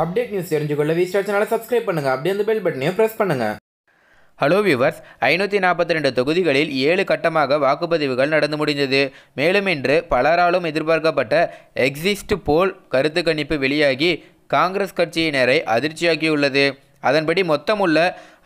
update news தெரிஞ்சுக்கொள்ள V Star சேனலை subscribe பண்ணுங்கள் அப்படியே அந்த பெல் பட்டனையும் ப்ரெஸ் பண்ணுங்கள் ஹலோ வியூவர்ஸ் ஐநூற்றி நாற்பத்தி ரெண்டு தொகுதிகளில் ஏழு கட்டமாக வாக்குப்பதிவுகள் நடந்து முடிந்தது மேலும் இன்று பலராலும் எதிர்பார்க்கப்பட்ட எக்ஸிஸ்ட் போல் கருத்து கணிப்பு வெளியாகி காங்கிரஸ் கட்சியினரை அதிர்ச்சியாக்கியுள்ளது அதன்படி மொத்தமுள்ள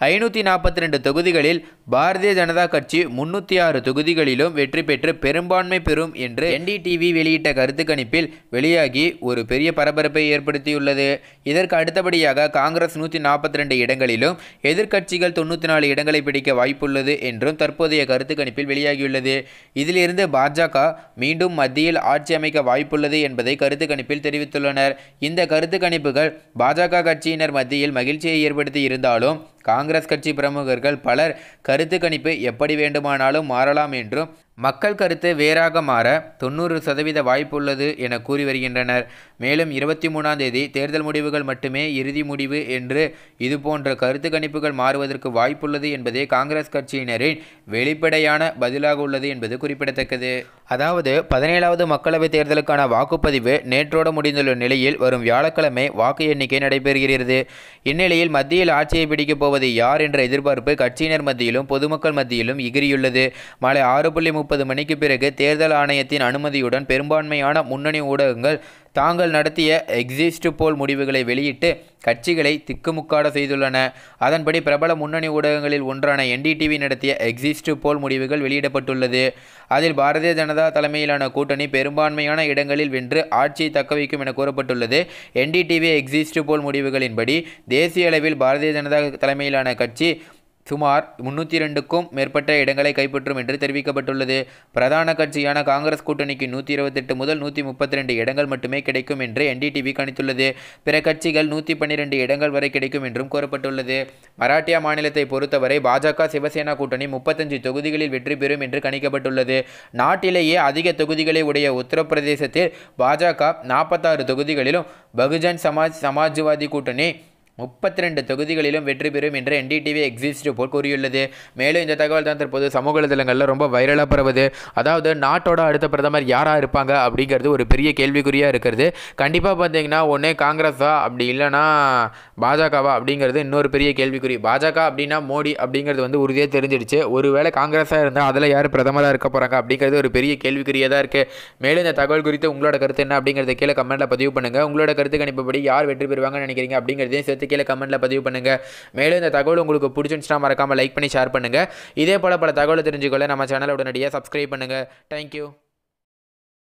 ஐநூற்றி நாற்பத்தி ரெண்டு தொகுதிகளில் பாரதிய ஜனதா கட்சி முன்னூற்றி ஆறு தொகுதிகளிலும் வெற்றி பெற்று பெரும்பான்மை பெறும் என்று என்டிடிவி வெளியிட்ட கருத்து கணிப்பில் வெளியாகி ஒரு பெரிய பரபரப்பை ஏற்படுத்தியுள்ளது இதற்கு அடுத்தபடியாக காங்கிரஸ் நூற்றி நாற்பத்தி ரெண்டு இடங்களிலும் எதிர்க்கட்சிகள் தொண்ணூற்றி நாலு இடங்களை பிடிக்க வாய்ப்புள்ளது என்றும் தற்போதைய கருத்து கணிப்பில் வெளியாகியுள்ளது இதிலிருந்து பாஜக மீண்டும் மத்தியில் ஆட்சி அமைக்க வாய்ப்புள்ளது என்பதை கருத்து கணிப்பில் தெரிவித்துள்ளனர் இந்த கருத்து கணிப்புகள் பாஜக கட்சியினர் மத்தியில் மகிழ்ச்சியை ஏற்படுத்தி இருந்தாலும் காங்கிரஸ் கட்சி பிரமுகர்கள் பலர் கருத்து கணிப்பு எப்படி வேண்டுமானாலும் மாறலாம் என்றும் மக்கள் கருத்து வேறாக மாற தொண்ணூறு சதவீத வாய்ப்புள்ளது என கூறி வருகின்றனர் மேலும் இருபத்தி மூணாம் தேதி தேர்தல் முடிவுகள் மட்டுமே இறுதி முடிவு என்று இதுபோன்ற கருத்து கணிப்புகள் மாறுவதற்கு வாய்ப்புள்ளது என்பதே காங்கிரஸ் கட்சியினரின் வெளிப்படையான பதிலாக உள்ளது என்பது குறிப்பிடத்தக்கது அதாவது பதினேழாவது மக்களவைத் தேர்தலுக்கான வாக்குப்பதிவு நேற்றோடு முடிந்துள்ள நிலையில் வரும் வியாழக்கிழமை வாக்கு எண்ணிக்கை நடைபெறுகிறது இந்நிலையில் மத்தியில் ஆட்சியை பிடிக்கப் போவது யார் என்ற எதிர்பார்ப்பு கட்சியினர் மத்தியிலும் பொதுமக்கள் மத்தியிலும் இகிரியுள்ளது மாலை ஆறு புள்ளி முப்பது மணிக்கு பிறகு தேர்தல் ஆணையத்தின் அனுமதியுடன் பெரும்பான்மையான முன்னணி ஊடகங்கள் தாங்கள் நடத்திய எக்ஸிஸ்ட் போல் முடிவுகளை வெளியிட்டு கட்சிகளை திக்குமுக்காட செய்துள்ளன அதன்படி பிரபல முன்னணி ஊடகங்களில் ஒன்றான என்டிடிவி நடத்திய எக்ஸிஸ்ட் போல் முடிவுகள் வெளியிடப்பட்டுள்ளது அதில் பாரதிய ஜனதா தலைமையிலான கூட்டணி பெரும்பான்மையான இடங்களில் வென்று ஆட்சியை தக்கவைக்கும் என கூறப்பட்டுள்ளது என்டிடிவி எக்ஸிஸ்ட் போல் முடிவுகளின்படி தேசிய அளவில் பாரதிய ஜனதா தலைமையிலான கட்சி சுமார் முன்னூற்றி ரெண்டுக்கும் மேற்பட்ட இடங்களை கைப்பற்றும் என்று தெரிவிக்கப்பட்டுள்ளது பிரதான கட்சியான காங்கிரஸ் கூட்டணிக்கு நூற்றி இருபத்தெட்டு முதல் நூற்றி முப்பத்தி ரெண்டு இடங்கள் மட்டுமே கிடைக்கும் என்று என்டிடிவி கணித்துள்ளது பிற கட்சிகள் நூற்றி பன்னிரெண்டு இடங்கள் வரை கிடைக்கும் என்றும் கூறப்பட்டுள்ளது மராட்டியா மாநிலத்தை பொறுத்தவரை பாஜக சிவசேனா கூட்டணி முப்பத்தஞ்சு தொகுதிகளில் வெற்றி பெறும் என்று கணிக்கப்பட்டுள்ளது நாட்டிலேயே அதிக தொகுதிகளை உடைய உத்தரப்பிரதேசத்தில் பாஜக நாற்பத்தாறு தொகுதிகளிலும் பகுஜன் சமாஜ் சமாஜ்வாதி கூட்டணி முப்பத்தி ரெண்டு தொகுதிகளிலும் வெற்றி பெறும் என்று என்டிடிவி எக்ஸிஸ்ட் போல் கூறியுள்ளது மேலும் இந்த தகவல் தான் தற்போது சமூக வலைதளங்களில் ரொம்ப வைரலாக பரவுது அதாவது நாட்டோட அடுத்த பிரதமர் யாராக இருப்பாங்க அப்படிங்கிறது ஒரு பெரிய கேள்விக்குறியாக இருக்கிறது கண்டிப்பாக பார்த்தீங்கன்னா ஒன்று காங்கிரஸா அப்படி இல்லைனா பாஜகவா அப்படிங்கிறது இன்னொரு பெரிய கேள்விக்குறி பாஜக அப்படின்னா மோடி அப்படிங்கிறது வந்து உறுதியாக தெரிஞ்சிடுச்சு ஒருவேளை காங்கிரஸாக இருந்தால் அதில் யார் பிரதமராக இருக்க போகிறாங்க அப்படிங்கிறது ஒரு பெரிய கேள்விக்குறியாக தான் இருக்குது மேலும் இந்த தகவல் குறித்து உங்களோட கருத்து என்ன அப்படிங்கிறத கீழே கமெண்ட்டில் பதிவு பண்ணுங்கள் உங்களோட கருத்து கணிப்பபடி யார் வெற்றி பெறுவாங்கன்னு நினைக்கிறீங்க அப்படிங்கிறதையும் சேர்த்து எடுத்து கீழே கமெண்ட்டில் பதிவு பண்ணுங்கள் மேலும் இந்த தகவல் உங்களுக்கு பிடிச்சிருந்துச்சுன்னா மறக்காமல் லைக் பண்ணி ஷேர் பண்ணுங்கள் இதே போல் பல தகவலை தெரிஞ்சுக்கொள்ள நம்ம சேனலை உடனடியாக சப்ஸ்கிரைப் பண்ணுங்கள் தேங்க்யூ